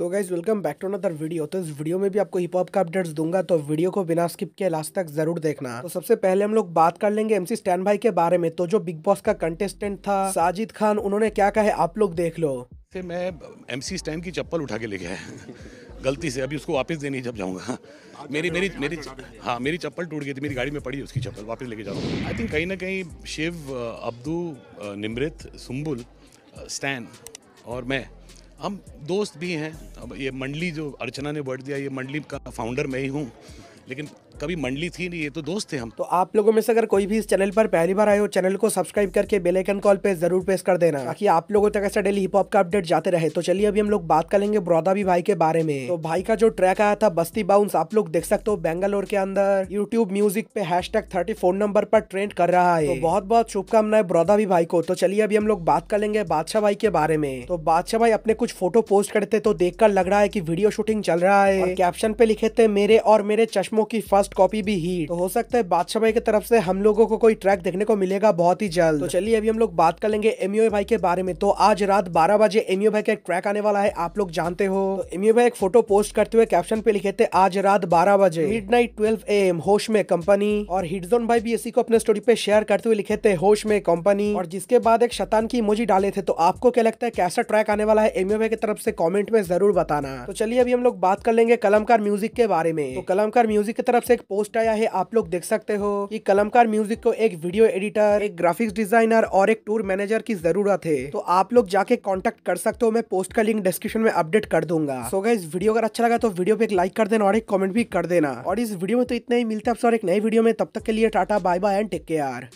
so guys welcome back to another video तो इस video में भी आपको हिप हॉप का अपडेट्स दूंगा तो वीडियो को बिना स्किप के लास्ट तक जरूर देखना तो सबसे पहले हम लोग बात कर लेंगे एमसी स्टैन भाई के बारे में तो जो बिग बॉस का कंटेस्टेंट था साजिद खान उन्होंने क्या कहा है आप लोग देख लो से मैं एम सी स्टैन की चप्पल उठा के ले गया गलती से अभी उसको वापस देने जब जाऊंगा हाँ, मेरी मेरी मेरी हाँ मेरी चप्पल टूट गई थी मेरी गाड़ी में पड़ी उसकी चप्पल वापस लेके जाऊँगा आई थिंक कहीं ना कहीं शिव अब्दू निमृत सुम्बुल स्टैन और मैं हम दोस्त भी हैं अब ये मंडली जो अर्चना ने वर्ड दिया ये मंडली का फाउंडर मैं ही हूँ लेकिन कभी मंडली थी नहीं ये तो दोस्त थे हम तो आप लोगों में से अगर कोई भी इस चैनल पर पहली बार आए हो चैनल को सब्सक्राइब करके आइकन कॉल पे जरूर प्रेस कर देना ताकि आप लोगों तक ऐसा डेली हिप हॉप का अपडेट जाते रहे तो चलिए अभी हम लोग बात करेंगे ब्रॉदाबी भाई के बारे में तो भाई का जो ट्रैक आया था बस्ती बाउंस आप लोग देख सकते हो बेंगलोर के अंदर यूट्यूब म्यूजिक पे hashtag thirty four number पर ट्रेंड कर रहा है तो बहुत बहुत शुभकामनाएं ब्रॉदाबी भाई को तो चलिए अभी हम लोग बात कर लेंगे बादशाह भाई के बारे में तो बादशाह भाई अपने कुछ फोटो पोस्ट करते तो देखकर लग रहा है की वीडियो शूटिंग चल रहा है कैप्शन पे लिखे थे मेरे और मेरे चश्मों की फर्स्ट फर्स्ट कॉपी भी ही तो हो सकता है बादशाह भाई की तरफ से हम लोगों को कोई ट्रैक देखने को मिलेगा बहुत ही जल्द तो चलिए अभी हम लोग बात कर लेंगे एमयू भाई के बारे में तो आज रात बारह बजे एमयू भाई का एक ट्रैक आने वाला है आप लोग जानते हो तो एमयू भाई एक फोटो पोस्ट करते हुए कैप्शन पे लिखे थे आज रात बारह बजे midnight twelve A M होश में कंपनी और हिटजोन भाई भी इसी को अपने स्टोरी पे शेयर करते हुए लिखे थे होश में कंपनी और जिसके बाद एक शतान की इमोजी डाले थे तो आपको क्या लगता है कैसा ट्रैक आने वाला है एमयू भाई की तरफ से कॉमेंट में जरूर बताना तो चलिए अभी हम लोग बात कर लेंगे कलमकार म्यूजिक के बारे में तो कलमकार म्यूजिक की तरफ से एक पोस्ट आया है आप लोग देख सकते हो कि कलमकार म्यूजिक को एक वीडियो एडिटर एक ग्राफिक्स डिजाइनर और एक टूर मैनेजर की जरूरत है तो आप लोग जाके कॉन्टेक्ट कर सकते हो मैं पोस्ट का लिंक डिस्क्रिप्शन में अपडेट कर दूंगा सो गए वीडियो अगर अच्छा लगा तो वीडियो पे एक लाइक कर देना और एक कॉमेंट भी कर देना और इस वीडियो में तो इतना ही मिलता है और एक नई वीडियो में तब तक के लिए tata bye bye and take care